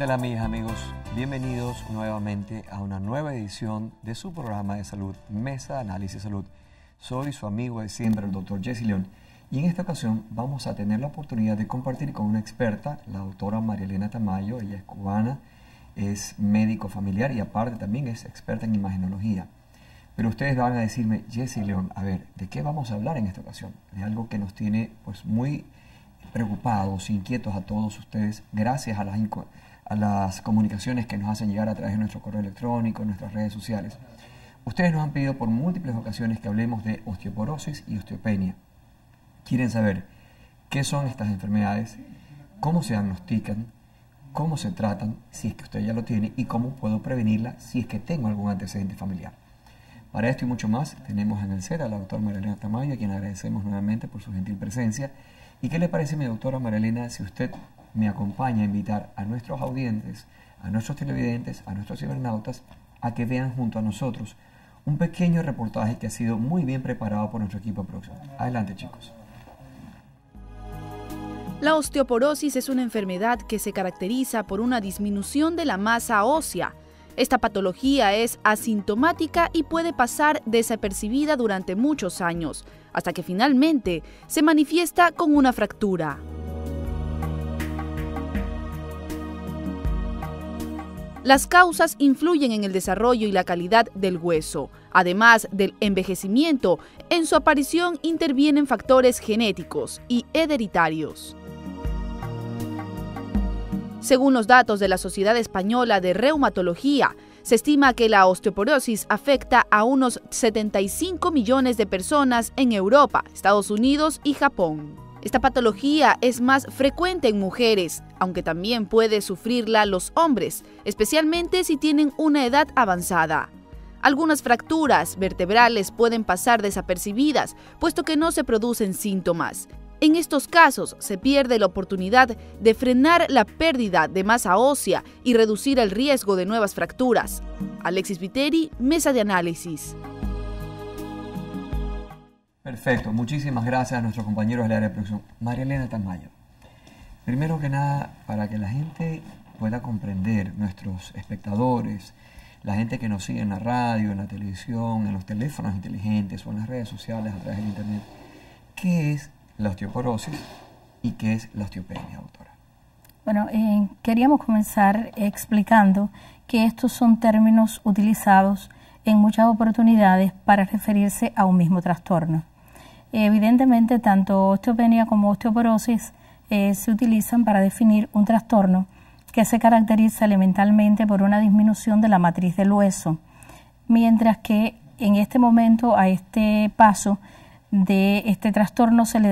Hola amigos? Bienvenidos nuevamente a una nueva edición de su programa de salud, Mesa de Análisis Salud. Soy su amigo de siempre, el doctor Jesse León, y en esta ocasión vamos a tener la oportunidad de compartir con una experta, la doctora María Elena Tamayo, ella es cubana, es médico familiar y aparte también es experta en imagenología. Pero ustedes van a decirme, Jesse León, a ver, ¿de qué vamos a hablar en esta ocasión? De algo que nos tiene pues muy preocupados, inquietos a todos ustedes, gracias a las a las comunicaciones que nos hacen llegar a través de nuestro correo electrónico, nuestras redes sociales. Ustedes nos han pedido por múltiples ocasiones que hablemos de osteoporosis y osteopenia. Quieren saber qué son estas enfermedades, cómo se diagnostican, cómo se tratan, si es que usted ya lo tiene, y cómo puedo prevenirla si es que tengo algún antecedente familiar. Para esto y mucho más, tenemos en el set a la doctora Marilena Tamayo, a quien agradecemos nuevamente por su gentil presencia. ¿Y qué le parece, mi doctora Marilena, si usted me acompaña a invitar a nuestros audientes, a nuestros televidentes, a nuestros cibernautas, a que vean junto a nosotros un pequeño reportaje que ha sido muy bien preparado por nuestro equipo Próximo. Adelante chicos. La osteoporosis es una enfermedad que se caracteriza por una disminución de la masa ósea. Esta patología es asintomática y puede pasar desapercibida durante muchos años, hasta que finalmente se manifiesta con una fractura. Las causas influyen en el desarrollo y la calidad del hueso. Además del envejecimiento, en su aparición intervienen factores genéticos y hereditarios. Según los datos de la Sociedad Española de Reumatología, se estima que la osteoporosis afecta a unos 75 millones de personas en Europa, Estados Unidos y Japón. Esta patología es más frecuente en mujeres, aunque también puede sufrirla los hombres, especialmente si tienen una edad avanzada. Algunas fracturas vertebrales pueden pasar desapercibidas, puesto que no se producen síntomas. En estos casos se pierde la oportunidad de frenar la pérdida de masa ósea y reducir el riesgo de nuevas fracturas. Alexis Viteri, Mesa de Análisis. Perfecto, muchísimas gracias a nuestros compañeros del área de producción. María Elena Tamayo, primero que nada, para que la gente pueda comprender, nuestros espectadores, la gente que nos sigue en la radio, en la televisión, en los teléfonos inteligentes o en las redes sociales a través del internet, ¿qué es la osteoporosis y qué es la osteopenia, doctora? Bueno, eh, queríamos comenzar explicando que estos son términos utilizados en muchas oportunidades para referirse a un mismo trastorno. Evidentemente, tanto osteopenia como osteoporosis eh, se utilizan para definir un trastorno que se caracteriza elementalmente por una disminución de la matriz del hueso, mientras que en este momento a este paso de este trastorno se le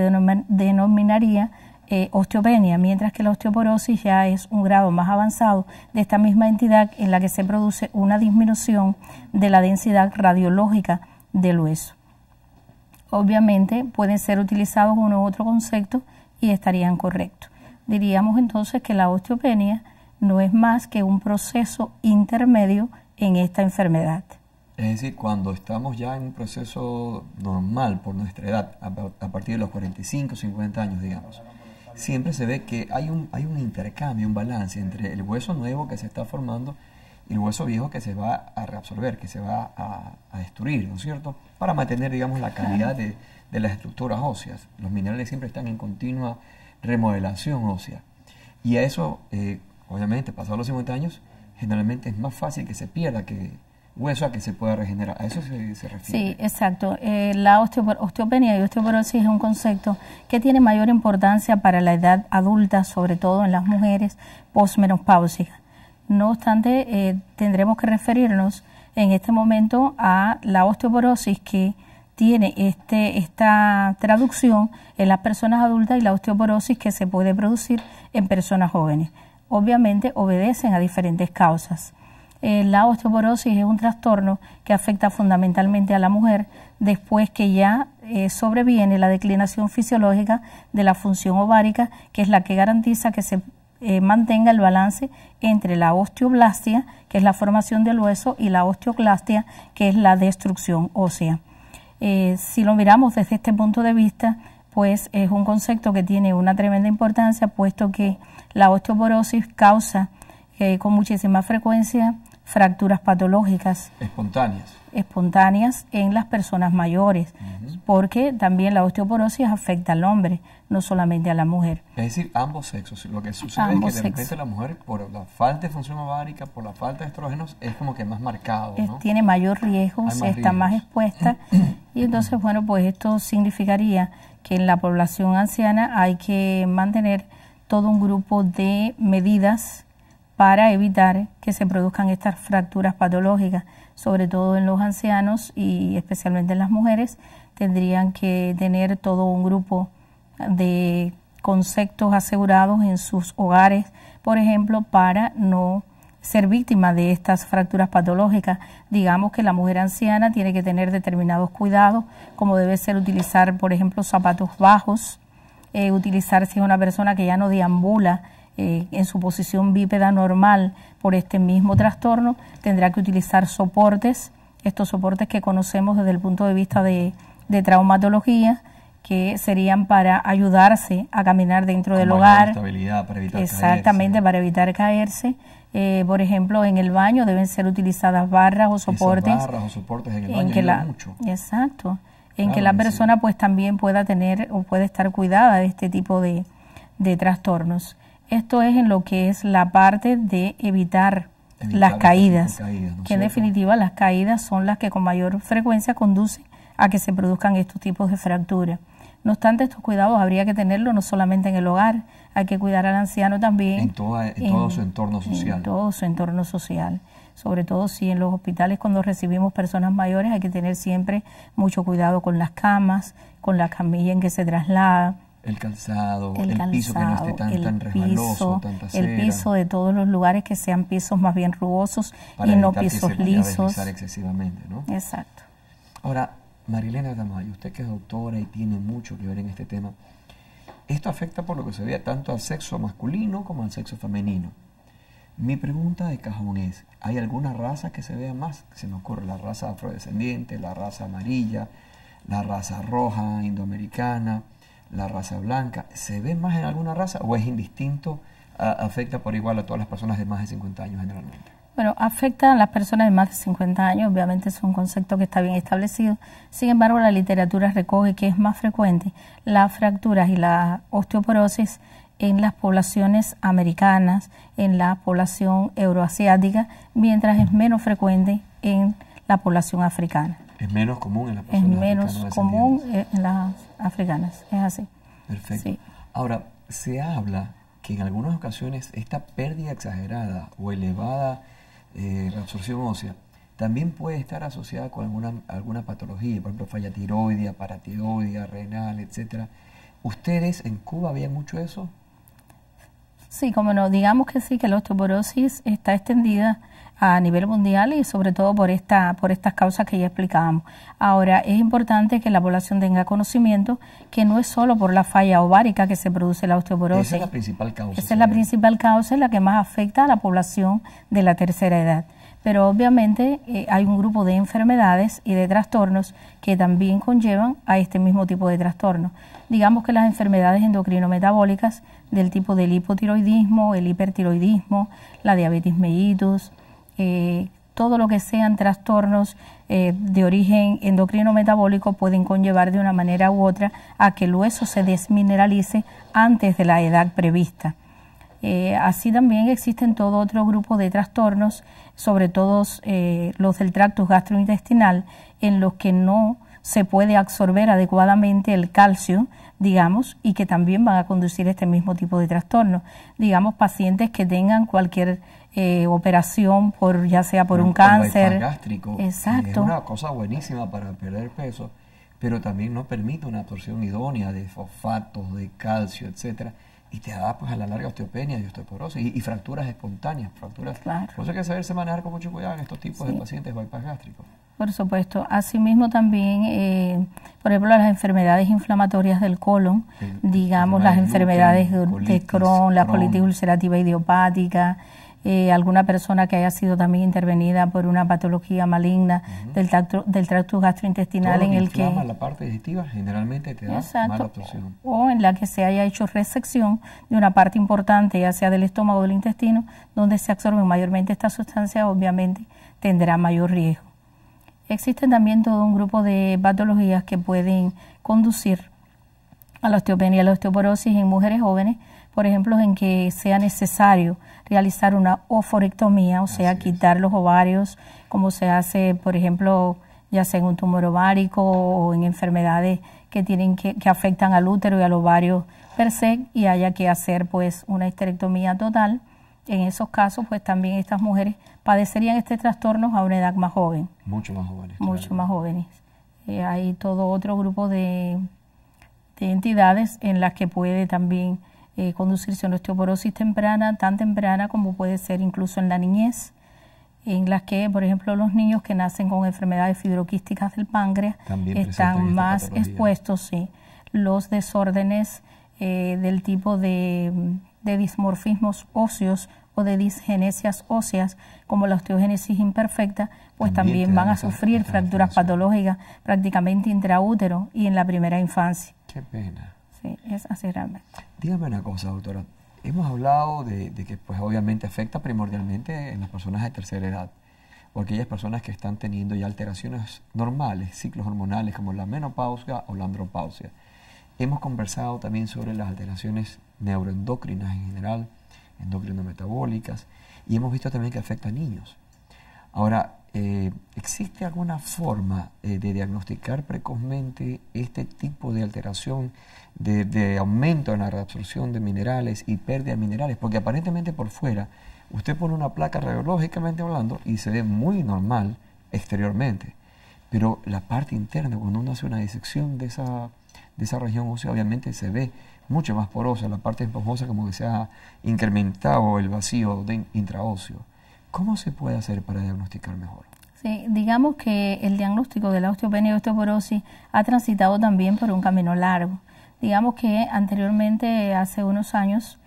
denominaría eh, osteopenia, mientras que la osteoporosis ya es un grado más avanzado de esta misma entidad en la que se produce una disminución de la densidad radiológica del hueso obviamente pueden ser utilizados uno u otro concepto y estarían correctos. Diríamos entonces que la osteopenia no es más que un proceso intermedio en esta enfermedad. Es decir, cuando estamos ya en un proceso normal por nuestra edad, a partir de los 45, 50 años, digamos, siempre se ve que hay un, hay un intercambio, un balance entre el hueso nuevo que se está formando el hueso viejo que se va a reabsorber, que se va a, destruir, ¿no es cierto? Para mantener, digamos, la calidad de, de, las estructuras óseas. Los minerales siempre están en continua remodelación ósea. Y a eso, eh, obviamente, pasados los 50 años, generalmente es más fácil que se pierda que hueso a que se pueda regenerar. ¿A eso se, refiere? Sí, exacto. Eh, la osteopenia y osteoporosis es un concepto que tiene mayor importancia para la edad adulta, sobre todo en las mujeres posmenopáusicas no obstante, eh, tendremos que referirnos en este momento a la osteoporosis que tiene este, esta traducción en las personas adultas y la osteoporosis que se puede producir en personas jóvenes. Obviamente obedecen a diferentes causas. Eh, la osteoporosis es un trastorno que afecta fundamentalmente a la mujer después que ya eh, sobreviene la declinación fisiológica de la función ovárica, que es la que garantiza que se eh, mantenga el balance entre la osteoblastia, que es la formación del hueso, y la osteoclastia, que es la destrucción ósea. Eh, si lo miramos desde este punto de vista, pues es un concepto que tiene una tremenda importancia, puesto que la osteoporosis causa eh, con muchísima frecuencia fracturas patológicas. Espontáneas. Espontáneas en las personas mayores, porque también la osteoporosis afecta al hombre, no solamente a la mujer. Es decir, ambos sexos. Lo que sucede es que de repente la mujer, por la falta de función ovárica, por la falta de estrógenos, es como que más marcado. Tiene mayor riesgo, está más expuesta. y entonces, bueno, pues esto significaría que en la población anciana hay que mantener todo un grupo de medidas para evitar que se produzcan estas fracturas patológicas, sobre todo en los ancianos y especialmente en las mujeres, tendrían que tener todo un grupo de conceptos asegurados en sus hogares, por ejemplo, para no ser víctima de estas fracturas patológicas. Digamos que la mujer anciana tiene que tener determinados cuidados, como debe ser utilizar, por ejemplo, zapatos bajos, eh, utilizar si es una persona que ya no deambula, eh, en su posición bípeda normal por este mismo trastorno, tendrá que utilizar soportes, estos soportes que conocemos desde el punto de vista de, traumatología, que serían para ayudarse a caminar dentro del hogar. para evitar Exactamente, para evitar caerse. Eh, por ejemplo, en el baño deben ser utilizadas barras o soportes. barras o soportes en el que la, Exacto. En que la persona pues también pueda tener o puede estar cuidada de este tipo de trastornos. Esto es en lo que es la parte de evitar, las este caídas, que en definitiva las caídas son las que con mayor frecuencia conducen a que se produzcan estos tipos de fracturas. No obstante, estos cuidados habría que tenerlos no solamente en el hogar, hay que cuidar al anciano también. en todo su entorno social. En todo su entorno social. Sobre todo si en los hospitales cuando recibimos personas mayores hay que tener siempre mucho cuidado con las camas, con la camilla en que se traslada, el calzado, el, piso que no esté tan, el tan resbaloso, El piso de todos los lugares que sean pisos más bien rugosos y no pisos que no lisos. excesivamente, ¿no? Exacto. Ahora, Marilena Damay, usted que es doctora y tiene mucho que ver en este tema, esto afecta por lo que se vea tanto al sexo masculino como al sexo femenino. Mi pregunta de cajón es, ¿hay alguna raza que se vea más? Se me ocurre la raza afrodescendiente, la raza amarilla, la raza roja, indoamericana la raza blanca, ¿se ve más en alguna raza o es indistinto? ¿Afecta por igual a todas las personas de más de 50 años generalmente? Bueno, afecta a las personas de más de 50 años, obviamente es un concepto que está bien establecido. Sin embargo, la literatura recoge que es más frecuente las fracturas y la osteoporosis en las poblaciones americanas, en la población euroasiática, mientras es menos frecuente en la población africana. Es menos común en la población Es menos común en la africanas, es así. Perfecto. Ahora, se habla que en algunas ocasiones esta pérdida exagerada o elevada eh, absorción ósea también puede estar asociada con alguna, alguna patología, por ejemplo, falla tiroidea, paratiroidea, renal, etc. ¿Ustedes en Cuba habían mucho eso? Sí, como no, digamos que sí, que la osteoporosis está extendida a nivel mundial y sobre todo por esta por estas causas que ya explicábamos. Ahora es importante que la población tenga conocimiento que no es solo por la falla ovárica que se produce la osteoporosis. Esa es la principal causa. Esa es la principal causa, y la que más afecta a la población de la tercera edad. Pero obviamente eh, hay un grupo de enfermedades y de trastornos que también conllevan a este mismo tipo de trastorno. Digamos que las enfermedades endocrinometabólicas del tipo del hipotiroidismo, el hipertiroidismo, la diabetes mellitus, eh, todo lo que sean trastornos eh, de origen endocrino metabólico pueden conllevar de una manera u otra a que el hueso se desmineralice antes de la edad prevista. Eh, así también existen todo otro grupo de trastornos, sobre todo los del tracto gastrointestinal, en los que no se puede absorber adecuadamente el calcio digamos, y que también van a conducir este mismo tipo de trastorno. Digamos, pacientes que tengan cualquier eh, operación, por ya sea por, un cáncer. gástrico. Es una cosa buenísima para perder peso, pero también no permite una absorción idónea de fosfatos, de calcio, etcétera y te da pues a la larga osteopenia y osteoporosis y, fracturas espontáneas, fracturas. Por eso hay que saberse manejar con mucho cuidado en estos tipos de pacientes bypass gástricos. Por supuesto. Asimismo también, eh, por ejemplo, las enfermedades inflamatorias del colon, digamos las enfermedades de, Crohn, la colitis ulcerativa idiopática, eh, alguna persona que haya sido también intervenida por una patología maligna del, del tracto gastrointestinal en el que... la parte digestiva generalmente te da mala O en la que se haya hecho resección de una parte importante, ya sea del estómago o del intestino, donde se absorben mayormente estas sustancias, obviamente tendrá mayor riesgo. Existen también todo un grupo de patologías que pueden conducir a la osteopenia y la osteoporosis en mujeres jóvenes, por ejemplo, en que sea necesario realizar una oforectomía, o sea, quitar los ovarios, como se hace, por ejemplo, ya sea en un tumor ovárico o en enfermedades que tienen que, que afectan al útero y al ovario per se, y haya que hacer pues una histerectomía total en esos casos, pues también estas mujeres padecerían este trastorno a una edad más joven. Mucho más jóvenes. Mucho más jóvenes. Eh, hay todo otro grupo de, entidades en las que puede también eh, conducirse una osteoporosis temprana, tan temprana como puede ser incluso en la niñez, en las que, por ejemplo, los niños que nacen con enfermedades fibroquísticas del páncreas están más expuestos, sí. Los desórdenes eh, del tipo de de dismorfismos óseos o de disgenesias óseas, como la osteogénesis imperfecta, pues también, van a sufrir fracturas patológicas prácticamente intraútero y en la primera infancia. Qué pena. Sí, es así realmente. Dígame una cosa, doctora. Hemos hablado de, de que pues obviamente afecta primordialmente en las personas de tercera edad o aquellas personas que están teniendo ya alteraciones normales, ciclos hormonales como la menopausia o la andropausia. Hemos conversado también sobre las alteraciones neuroendocrinas en general, endocrinometabólicas, y hemos visto también que afecta a niños. Ahora, eh, ¿existe alguna forma eh, de diagnosticar precozmente este tipo de alteración, de, de, aumento en la reabsorción de minerales y pérdida de minerales? Porque aparentemente por fuera, usted pone una placa radiológicamente hablando y se ve muy normal exteriormente, pero la parte interna, cuando uno hace una disección de esa de esa región ósea obviamente se ve mucho más porosa, la parte esponjosa como que se ha incrementado el vacío de intraóseo. ¿Cómo se puede hacer para diagnosticar mejor? Sí, digamos que el diagnóstico de la osteopenia y osteoporosis ha transitado también por un camino largo. Digamos que anteriormente, hace unos años,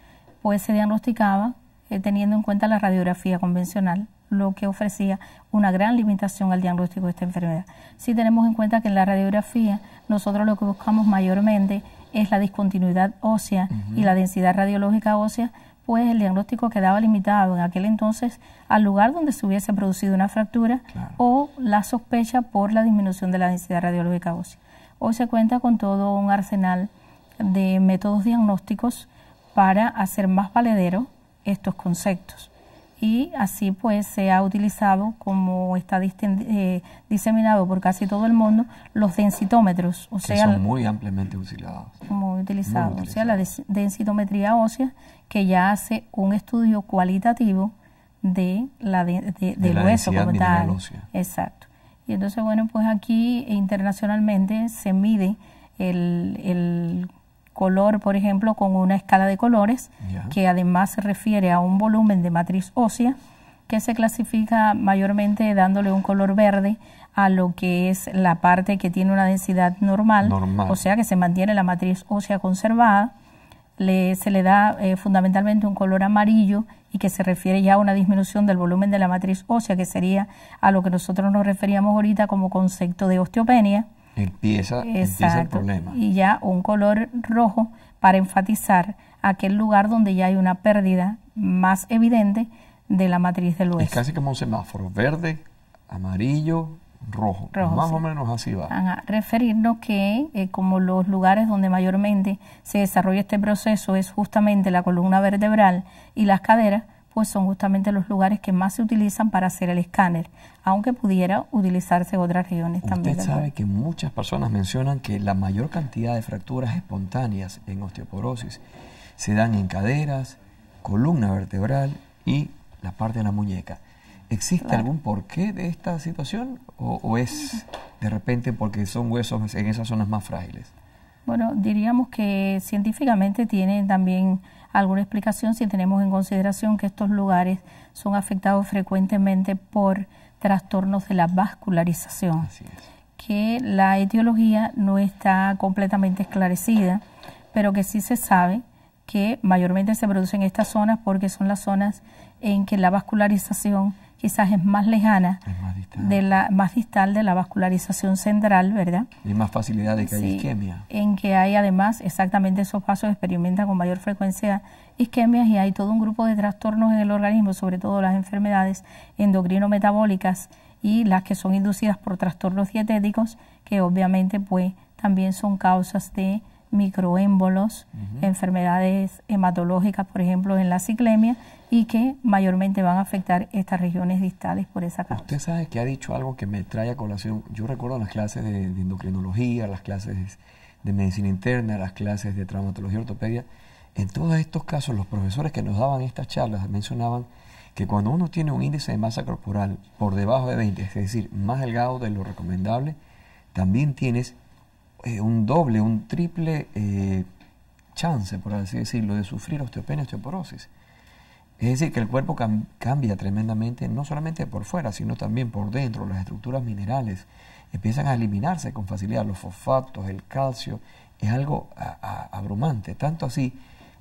pues se diagnosticaba eh, teniendo en cuenta la radiografía convencional, lo que ofrecía una gran limitación al diagnóstico de esta enfermedad. Si tenemos en cuenta que en la radiografía nosotros lo que buscamos mayormente es la discontinuidad ósea y la densidad radiológica ósea, pues el diagnóstico quedaba limitado en aquel entonces al lugar donde se hubiese producido una fractura o la sospecha por la disminución de la densidad radiológica ósea. Hoy se cuenta con todo un arsenal de métodos diagnósticos para hacer más valedero estos conceptos y así pues se ha utilizado como está eh, diseminado por casi todo el mundo los densitómetros, o sea, son muy ampliamente utilizados. Muy utilizados, o sea, la densitometría ósea que ya hace un estudio cualitativo de la de, de, hueso como Exacto. Y entonces bueno, pues aquí internacionalmente se mide el, el color, por ejemplo, con una escala de colores, que además se refiere a un volumen de matriz ósea, que se clasifica mayormente dándole un color verde a lo que es la parte que tiene una densidad normal, o sea que se mantiene la matriz ósea conservada. se le da eh, fundamentalmente un color amarillo y que se refiere ya a una disminución del volumen de la matriz ósea, que sería a lo que nosotros nos referíamos ahorita como concepto de osteopenia. Empieza, el problema. Y ya un color rojo para enfatizar aquel lugar donde ya hay una pérdida más evidente de la matriz del hueso. Es casi como un semáforo, verde, amarillo, rojo. más o menos así va. Referirnos que eh, como los lugares donde mayormente se desarrolla este proceso es justamente la columna vertebral y las caderas, pues son justamente los lugares que más se utilizan para hacer el escáner, aunque pudiera utilizarse otras regiones también. Usted sabe que muchas personas mencionan que la mayor cantidad de fracturas espontáneas en osteoporosis se dan en caderas, columna vertebral y la parte de la muñeca. ¿Existe algún porqué de esta situación o, o es de repente porque son huesos en esas zonas más frágiles? Bueno, diríamos que científicamente tiene también alguna explicación si tenemos en consideración que estos lugares son afectados frecuentemente por trastornos de la vascularización, que la etiología no está completamente esclarecida, pero que sí se sabe que mayormente se producen estas zonas porque son las zonas en que la vascularización quizás es más lejana, más, distal. De la, más distal de la vascularización central, ¿verdad? Y más facilidad de que isquemia. En que hay además, exactamente esos vasos experimentan con mayor frecuencia isquemias y hay todo un grupo de trastornos en el organismo, sobre todo las enfermedades endocrino-metabólicas y las que son inducidas por trastornos dietéticos, que obviamente pues también son causas de microémbolos, enfermedades hematológicas, por ejemplo, en la ciclemia, y que mayormente van a afectar estas regiones distales por esa causa. Usted sabe que ha dicho algo que me trae a colación. Yo recuerdo las clases de, endocrinología, las clases de medicina interna, las clases de traumatología y ortopedia. En todos estos casos, los profesores que nos daban estas charlas mencionaban que cuando uno tiene un índice de masa corporal por debajo de 20, es decir, más delgado de lo recomendable, también tienes eh, un doble, un triple eh, chance, por así decirlo, de sufrir osteopenia, osteoporosis. Es decir, que el cuerpo cambia tremendamente, no solamente por fuera, sino también por dentro. Las estructuras minerales empiezan a eliminarse con facilidad, los fosfatos, el calcio, es algo abrumante. Tanto así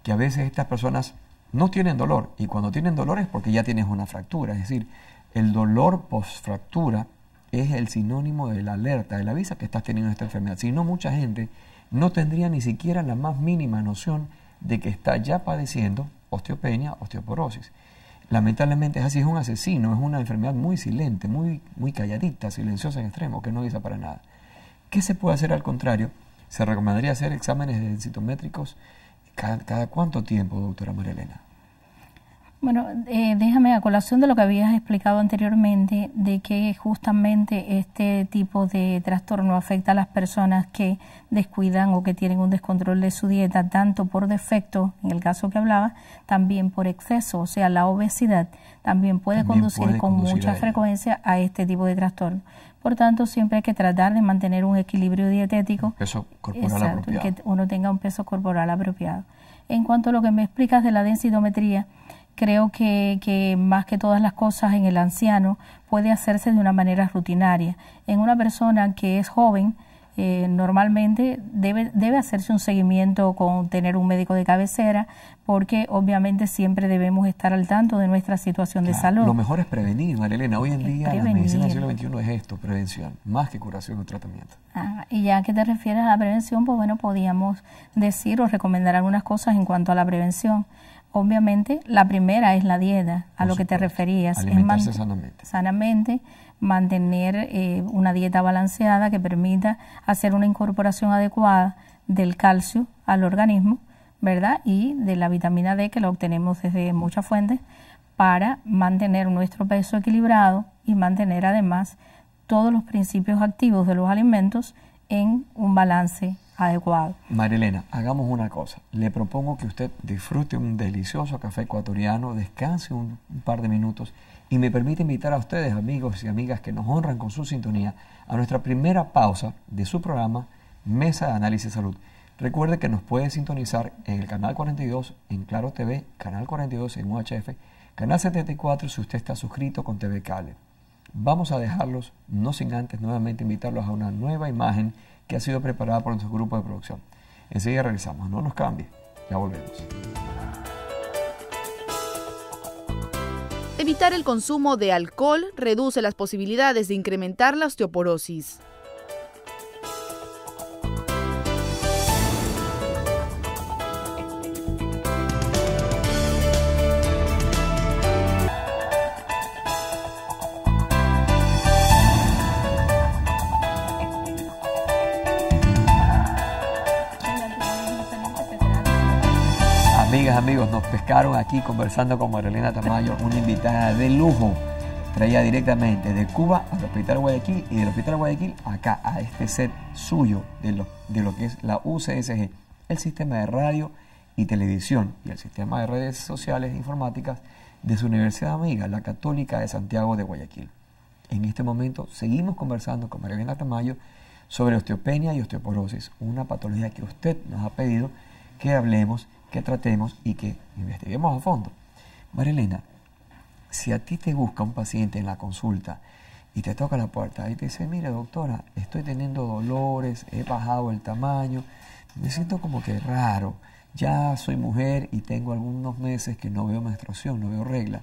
que a veces estas personas no tienen dolor, y cuando tienen dolor es porque ya tienes una fractura. Es decir, el dolor fractura es el sinónimo de la alerta, de la visa que estás teniendo esta enfermedad. Si no, mucha gente no tendría ni siquiera la más mínima noción de que está ya padeciendo osteopenia, osteoporosis. Lamentablemente es así, es un asesino, es una enfermedad muy silente, muy, muy calladita, silenciosa en extremo, que no dice para nada. ¿Qué se puede hacer al contrario? Se recomendaría hacer exámenes citométricos cada, cada cuánto tiempo, doctora María Elena. Bueno, eh, déjame a colación de lo que habías explicado anteriormente, de que justamente este tipo de trastorno afecta a las personas que descuidan o que tienen un descontrol de su dieta, tanto por defecto, en el caso que hablaba, también por exceso, o sea, la obesidad también puede conducir con mucha frecuencia a este tipo de trastorno. Por tanto, siempre hay que tratar de mantener un equilibrio dietético. Un peso corporal exacto, Que uno tenga un peso corporal apropiado. En cuanto a lo que me explicas de la densitometría, creo que, más que todas las cosas en el anciano puede hacerse de una manera rutinaria. En una persona que es joven, eh, normalmente debe, debe hacerse un seguimiento con tener un médico de cabecera, porque obviamente siempre debemos estar al tanto de nuestra situación de salud. Lo mejor es prevenir, Elena. Hoy en día la medicina del siglo XXI es esto, prevención, más que curación o tratamiento. Ah, y ya que te refieres a la prevención, pues bueno, podíamos decir o recomendar algunas cosas en cuanto a la prevención. Obviamente, la primera es la dieta, a lo que te referías. Alimentarse es sanamente. Sanamente, mantener eh, una dieta balanceada que permita hacer una incorporación adecuada del calcio al organismo, ¿verdad? Y de la vitamina D que la obtenemos desde muchas fuentes para mantener nuestro peso equilibrado y mantener además todos los principios activos de los alimentos en un balance adecuado. Marilena, hagamos una cosa. Le propongo que usted disfrute un delicioso café ecuatoriano, descanse un, par de minutos y me permite invitar a ustedes, amigos y amigas que nos honran con su sintonía, a nuestra primera pausa de su programa Mesa de Análisis Salud. Recuerde que nos puede sintonizar en el canal 42, en Claro TV, canal 42 en UHF, canal 74 si usted está suscrito con TV Cable. Vamos a dejarlos, no sin antes nuevamente invitarlos a una nueva imagen que ha sido preparada por nuestro grupo de producción. Enseguida realizamos. no nos cambie, ya volvemos. Evitar el consumo de alcohol reduce las posibilidades de incrementar la osteoporosis. amigos, nos pescaron aquí conversando con Marilena Tamayo, una invitada de lujo, traída directamente de Cuba al Hospital Guayaquil y del Hospital Guayaquil acá a este set suyo de lo, de que es la UCSG, el sistema de radio y televisión y el sistema de redes sociales e informáticas de su universidad amiga, la Católica de Santiago de Guayaquil. En este momento seguimos conversando con Marilena Tamayo sobre osteopenia y osteoporosis, una patología que usted nos ha pedido que hablemos que tratemos y que investiguemos a fondo. Elena, si a ti te busca un paciente en la consulta y te toca la puerta y te dice, mira doctora, estoy teniendo dolores, he bajado el tamaño, me siento como que raro, ya soy mujer y tengo algunos meses que no veo menstruación, no veo regla.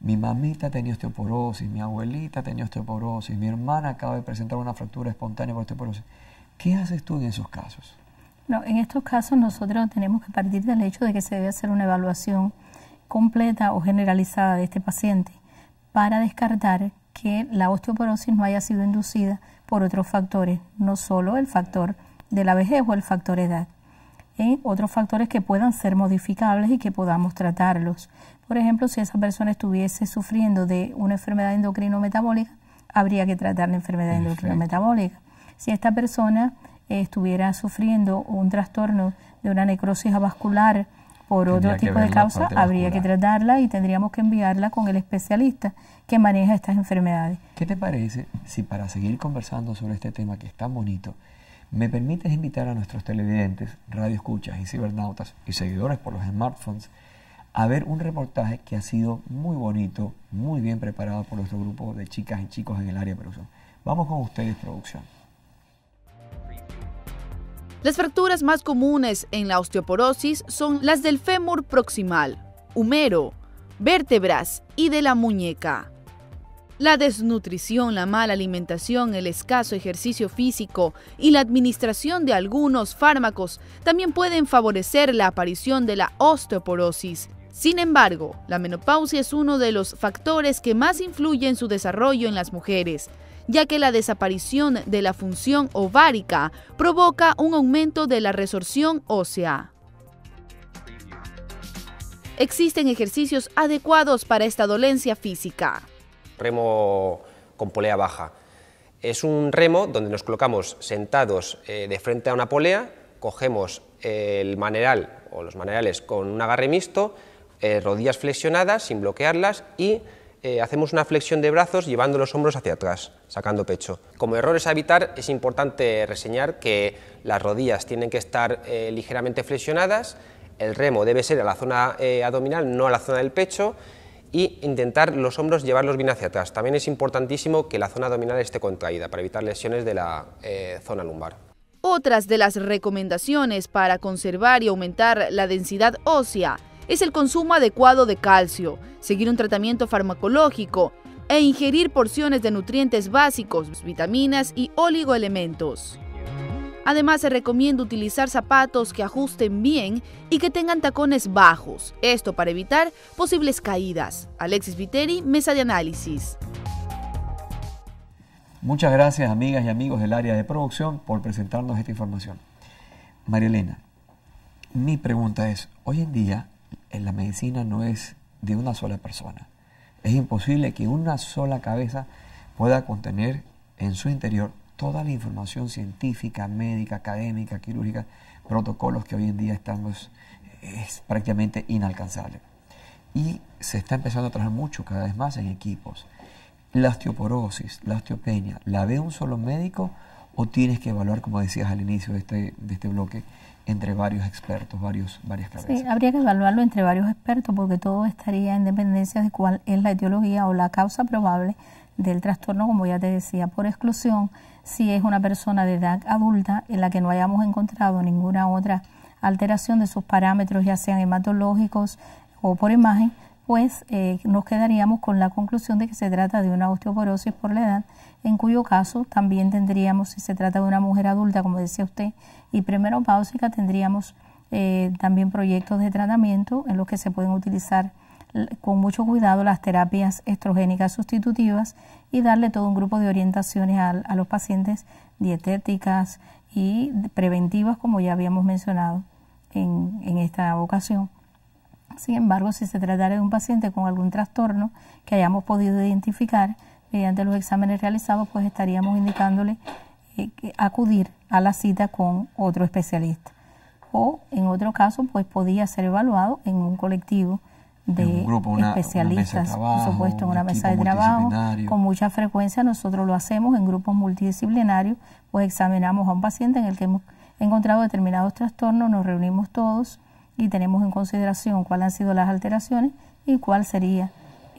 Mi mamita tenía osteoporosis, mi abuelita tenía osteoporosis, mi hermana acaba de presentar una fractura espontánea por osteoporosis. ¿Qué haces tú en esos casos? en estos casos nosotros tenemos que partir del hecho de que se debe hacer una evaluación completa o generalizada de este paciente para descartar que la osteoporosis no haya sido inducida por otros factores, no solo el factor de la vejez o el factor edad. ¿eh? Otros factores que puedan ser modificables y que podamos tratarlos. Por ejemplo, si esa persona estuviese sufriendo de una enfermedad endocrino-metabólica, habría que tratar la enfermedad endocrino-metabólica. Si esta persona estuviera sufriendo un trastorno de una necrosis vascular por otro tipo de causa, habría que tratarla y tendríamos que enviarla con el especialista que maneja estas enfermedades. ¿Qué te parece si para seguir conversando sobre este tema que es tan bonito, me permites invitar a nuestros televidentes, radioescuchas y cibernautas y seguidores por los smartphones a ver un reportaje que ha sido muy bonito, muy bien preparado por nuestro grupo de chicas y chicos en el área de producción? Vamos con ustedes, producción. Las fracturas más comunes en la osteoporosis son las del fémur proximal, humero, vértebras y de la muñeca. La desnutrición, la mala alimentación, el escaso ejercicio físico y la administración de algunos fármacos también pueden favorecer la aparición de la osteoporosis. Sin embargo, la menopausia es uno de los factores que más influye en su desarrollo en las mujeres, ya que la desaparición de la función ovárica provoca un aumento de la resorción ósea. Existen ejercicios adecuados para esta dolencia física. Remo con polea baja. Es un remo donde nos colocamos sentados eh, de frente a una polea, cogemos el maneral o los manerales con un agarre mixto, eh, rodillas flexionadas sin bloquearlas y eh, hacemos una flexión de brazos llevando los hombros hacia atrás, sacando pecho. Como errores a evitar, es importante reseñar que las rodillas tienen que estar eh, ligeramente flexionadas, el remo debe ser a la zona eh, abdominal, no a la zona del pecho, y intentar los hombros llevarlos bien hacia atrás. También es importantísimo que la zona abdominal esté contraída para evitar lesiones de la zona lumbar. Otras de las recomendaciones para conservar y aumentar la densidad ósea es el consumo adecuado de calcio, seguir un tratamiento farmacológico e ingerir porciones de nutrientes básicos, vitaminas y oligoelementos. Además, se recomienda utilizar zapatos que ajusten bien y que tengan tacones bajos, esto para evitar posibles caídas. Alexis Viteri, Mesa de Análisis. Muchas gracias, amigas y amigos del área de producción, por presentarnos esta información. María Elena, mi pregunta es, hoy en día la medicina no es de una sola persona. Es imposible que una sola cabeza pueda contener en su interior toda la información científica, médica, académica, quirúrgica, protocolos que hoy en día estamos pues, es prácticamente inalcanzable. Y se está empezando a trabajar mucho cada vez más en equipos. La osteoporosis, la osteopenia, la ve un solo médico o tienes que evaluar, como decías al inicio de este, de este bloque, entre varios expertos, varios, varias cabezas. Sí, habría que evaluarlo entre varios expertos porque todo estaría en dependencia de cuál es la etiología o la causa probable del trastorno, como ya te decía, por exclusión, si es una persona de edad adulta en la que no hayamos encontrado ninguna otra alteración de sus parámetros, ya sean hematológicos o por imagen, pues eh, nos quedaríamos con la conclusión de que se trata de una osteoporosis por la edad, en cuyo caso también tendríamos, si se trata de una mujer adulta, como decía usted, y premenopáusica, tendríamos eh, también proyectos de tratamiento en los que se pueden utilizar eh, con mucho cuidado las terapias estrogénicas sustitutivas y darle todo un grupo de orientaciones a, los pacientes dietéticas y preventivas, como ya habíamos mencionado en esta ocasión. Sin embargo, si se tratara de un paciente con algún trastorno que hayamos podido identificar mediante los exámenes realizados, pues estaríamos indicándole eh, acudir a la cita con otro especialista. O en otro caso, pues podía ser evaluado en un colectivo de especialistas, por supuesto, en una mesa de trabajo. Con mucha frecuencia nosotros lo hacemos en grupos multidisciplinarios, pues examinamos a un paciente en el que hemos encontrado determinados trastornos, nos reunimos todos y tenemos en consideración cuáles han sido las alteraciones y cuál sería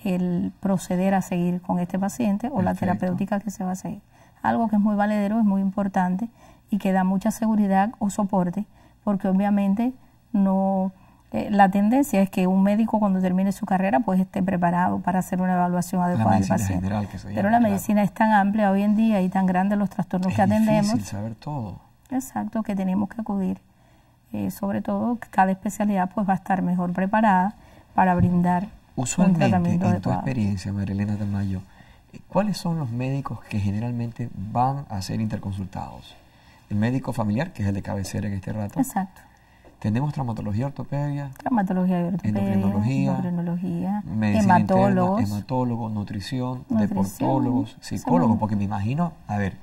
el proceder a seguir con este paciente o la terapéutica que se va a seguir. Algo que es muy valedero, es muy importante y que da mucha seguridad o soporte, porque obviamente no eh, la tendencia es que un médico cuando termine su carrera pues esté preparado para hacer una evaluación adecuada del paciente. Pero la medicina es tan amplia hoy en día y tan grande los trastornos que atendemos. Es saber todo. Exacto, que tenemos que acudir sobre todo cada especialidad pues va a estar mejor preparada para brindar Usualmente, un tratamiento en tu experiencia, Marilena Tamayo, eh, ¿cuáles son los médicos que generalmente van a ser interconsultados? El médico familiar, que es el de cabecera en este rato. Exacto. Tenemos traumatología, ortopedia. Traumatología y ortopedia. Endocrinología. endocrinología medicina Interna, nutrición, deportólogos, psicólogos, porque me imagino, a ver,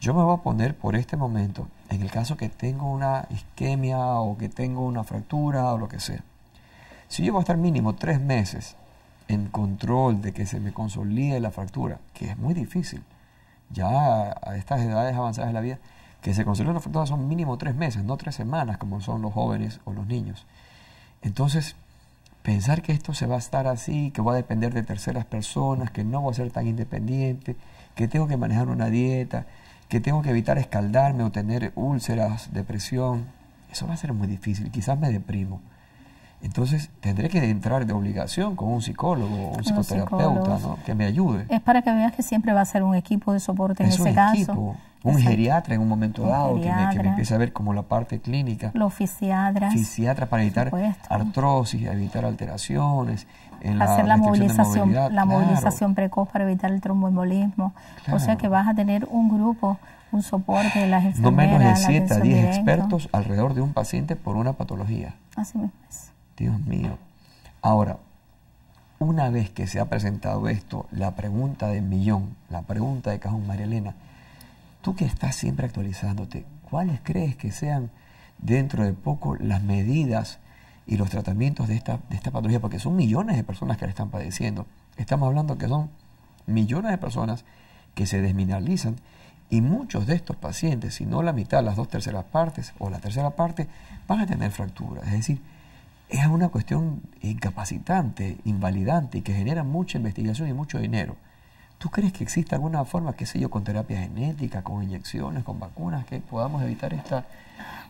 yo me voy a poner por este momento en el caso que tengo una isquemia o que tengo una fractura o lo que sea. Si yo voy a estar mínimo tres meses en control de que se me consolide la fractura, que es muy difícil, ya a estas edades avanzadas de la vida, que se consolide una fractura son mínimo tres meses, no tres semanas como son los jóvenes o los niños. Entonces, pensar que esto se va a estar así, que va a depender de terceras personas, que no voy a ser tan independiente, que tengo que manejar una dieta, que tengo que evitar escaldarme o tener úlceras, depresión, eso va a ser muy difícil, quizás me deprimo. Entonces tendré que entrar de obligación con un psicólogo o un psicoterapeuta que me ayude. Es para que veas que siempre va a ser un equipo de soporte en ese caso. un geriatra en un momento dado que me, empiece a ver como la parte clínica. Los fisiatras. Fisiatras para evitar artrosis, evitar alteraciones, hacer la, movilización, la movilización precoz para evitar el tromboembolismo. O sea que vas a tener un grupo, un soporte de las enfermeras. No menos de 7 a 10 expertos alrededor de un paciente por una patología. Así mismo es. Dios mío. Ahora, una vez que se ha presentado esto, la pregunta de millón, la pregunta de cajón, María Elena, tú que estás siempre actualizándote, ¿cuáles crees que sean dentro de poco las medidas y los tratamientos de esta, patología, porque son millones de personas que la están padeciendo. Estamos hablando que son millones de personas que se desmineralizan y muchos de estos pacientes, si no la mitad, las dos terceras partes o la tercera parte, van a tener fracturas. Es decir, es una cuestión incapacitante, invalidante y que genera mucha investigación y mucho dinero. ¿Tú crees que existe alguna forma, qué sé yo, con terapia genética, con inyecciones, con vacunas, que podamos evitar esta,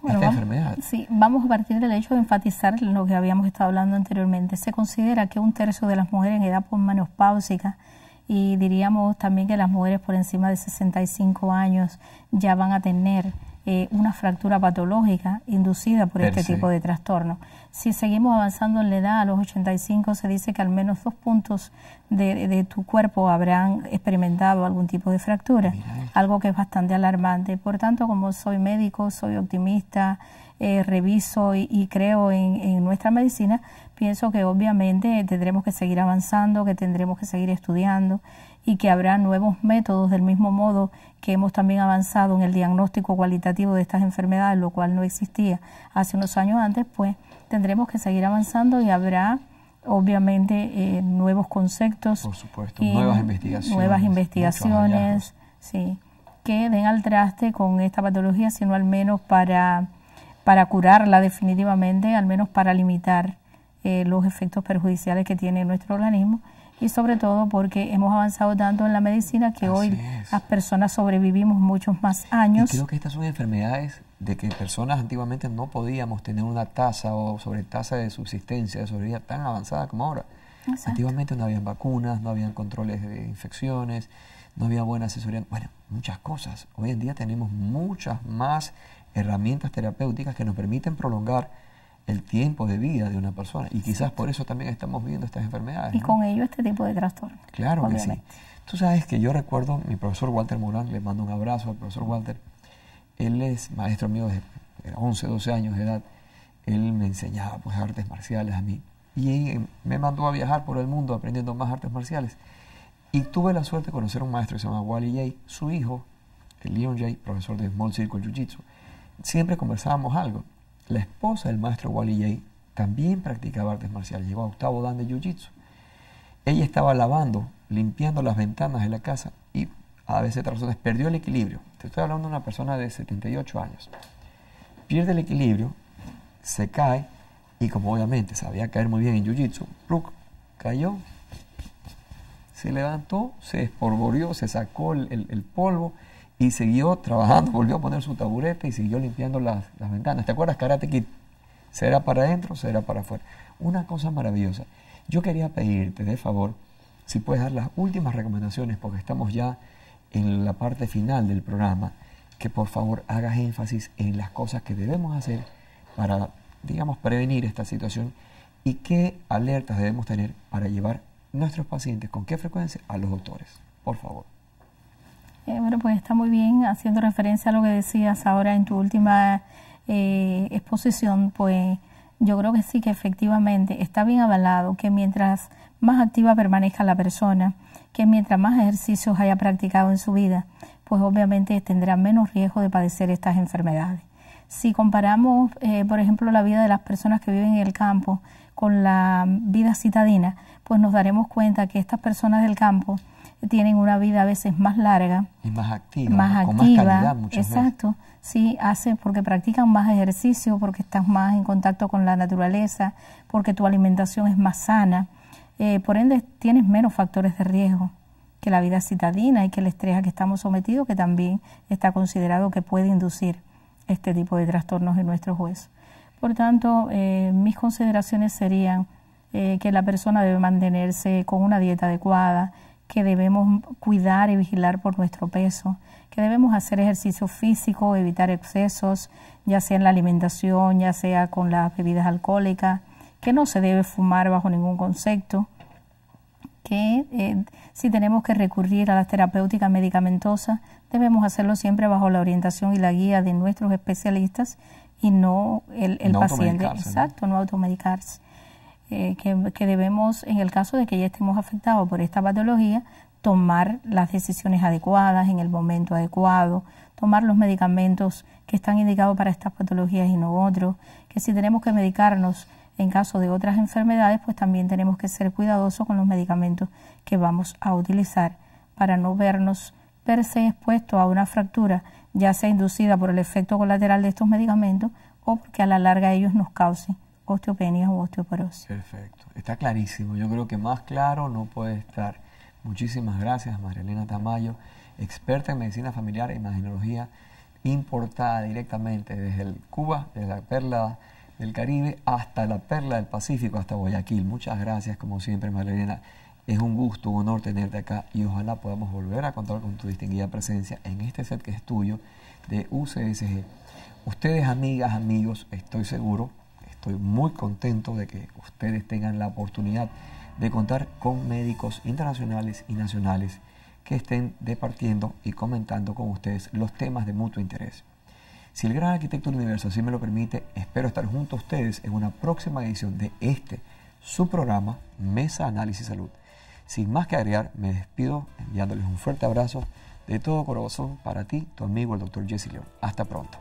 enfermedad? Sí, vamos a partir del hecho de enfatizar lo que habíamos estado hablando anteriormente. Se considera que un tercio de las mujeres en edad posmenopáusica y diríamos también que las mujeres por encima de 65 años ya van a tener eh, una fractura patológica inducida por este tipo de trastorno. Si seguimos avanzando en la edad, a los 85 se dice que al menos dos puntos de, tu cuerpo habrán experimentado algún tipo de fractura, algo que es bastante alarmante. Por tanto, como soy médico, soy optimista, eh, reviso y, creo en nuestra medicina, Pienso que obviamente tendremos que seguir avanzando, que tendremos que seguir estudiando y que habrá nuevos métodos del mismo modo que hemos también avanzado en el diagnóstico cualitativo de estas enfermedades, lo cual no existía hace unos años antes, pues tendremos que seguir avanzando y habrá obviamente eh, nuevos conceptos. Por supuesto, nuevas investigaciones. Nuevas investigaciones, sí, que den al traste con esta patología, sino al menos para, para curarla definitivamente, al menos para limitar eh, los efectos perjudiciales que tiene nuestro organismo y sobre todo porque hemos avanzado tanto en la medicina que hoy las personas sobrevivimos muchos más años. Y creo que estas son enfermedades de que personas antiguamente no podíamos tener una tasa o sobre tasa de subsistencia, de sobrevida tan avanzada como ahora. Antiguamente no habían vacunas, no habían controles de infecciones, no había buena asesoría, bueno, muchas cosas. Hoy en día tenemos muchas más herramientas terapéuticas que nos permiten prolongar el tiempo de vida de una persona. Y quizás por eso también estamos viendo estas enfermedades. Y con ello este tipo de trastorno. Claro sí. Tú sabes que yo recuerdo, mi profesor Walter Morán, le mando un abrazo al profesor Walter. Él es maestro mío desde 11, 12 años de edad. Él me enseñaba pues, artes marciales a mí. Y em, me mandó a viajar por el mundo aprendiendo más artes marciales. Y tuve la suerte de conocer a un maestro que se llama Wally Jay. Su hijo, el Leon Jay, profesor de Small Circle Jiu-Jitsu. Siempre conversábamos algo. La esposa del maestro Wally Jay también practicaba artes marciales, llegó a octavo dan de jiu-jitsu. Ella estaba lavando, limpiando las ventanas de la casa y a veces razones perdió el equilibrio. Te estoy hablando de una persona de 78 años. Pierde el equilibrio, se cae y como obviamente sabía caer muy bien en jiu-jitsu, cayó, se levantó, se esporvoreó, se sacó el polvo y siguió trabajando, volvió a poner su taburete y siguió limpiando las, ventanas. ¿Te acuerdas, Karate Kid? Será para adentro, será para afuera. Una cosa maravillosa. Yo quería pedirte, de favor, si puedes dar las últimas recomendaciones, porque estamos ya en la parte final del programa, que por favor hagas énfasis en las cosas que debemos hacer para, digamos, prevenir esta situación y qué alertas debemos tener para llevar nuestros pacientes con qué frecuencia a los doctores. Por favor. Eh, bueno, pues está muy bien, haciendo referencia a lo que decías ahora en tu última eh, exposición, pues yo creo que sí que efectivamente está bien avalado que mientras más activa permanezca la persona, que mientras más ejercicios haya practicado en su vida, pues obviamente tendrá menos riesgo de padecer estas enfermedades. Si comparamos, eh, por ejemplo, la vida de las personas que viven en el campo con la vida citadina, pues nos daremos cuenta que estas personas del campo tienen una vida a veces más larga. Y más activa, Exacto, sí, hacen porque practican más ejercicio, porque estás más en contacto con la naturaleza, porque tu alimentación es más sana. Eh, por ende, tienes menos factores de riesgo que la vida citadina y que el estrés a que estamos sometidos, que también está considerado que puede inducir este tipo de trastornos en nuestros huesos. Por tanto, eh, mis consideraciones serían eh, que la persona debe mantenerse con una dieta adecuada, que debemos cuidar y vigilar por nuestro peso, que debemos hacer ejercicio físico, evitar excesos, ya sea en la alimentación, ya sea con las bebidas alcohólicas, que no se debe fumar bajo ningún concepto, que eh, si tenemos que recurrir a las terapéuticas medicamentosas, debemos hacerlo siempre bajo la orientación y la guía de nuestros especialistas y no el, paciente. Exacto, no automedicarse. Eh, que, debemos, en el caso de que ya estemos afectados por esta patología, tomar las decisiones adecuadas en el momento adecuado, tomar los medicamentos que están indicados para estas patologías y no otros, que si tenemos que medicarnos en caso de otras enfermedades, pues también tenemos que ser cuidadosos con los medicamentos que vamos a utilizar para no vernos per se expuestos a una fractura, ya sea inducida por el efecto colateral de estos medicamentos o porque a la larga ellos nos causen osteopenia o osteoporosis. Perfecto, está clarísimo. Yo creo que más claro no puede estar. Muchísimas gracias, María Elena Tamayo, experta en medicina familiar e imaginología, importada directamente desde Cuba, desde la perla del Caribe hasta la perla del Pacífico, hasta Guayaquil. Muchas gracias, como siempre, María Elena. Es un gusto, un honor tenerte acá y ojalá podamos volver a contar con tu distinguida presencia en este set que es tuyo de UCSG. Ustedes, amigas, amigos, estoy seguro, Estoy muy contento de que ustedes tengan la oportunidad de contar con médicos internacionales y nacionales que estén departiendo y comentando con ustedes los temas de mutuo interés. Si el gran arquitecto del universo así me lo permite, espero estar junto a ustedes en una próxima edición de este, su programa, Mesa Análisis Salud. Sin más que agregar, me despido enviándoles un fuerte abrazo de todo corazón para ti, tu amigo el doctor Jesse León. Hasta pronto.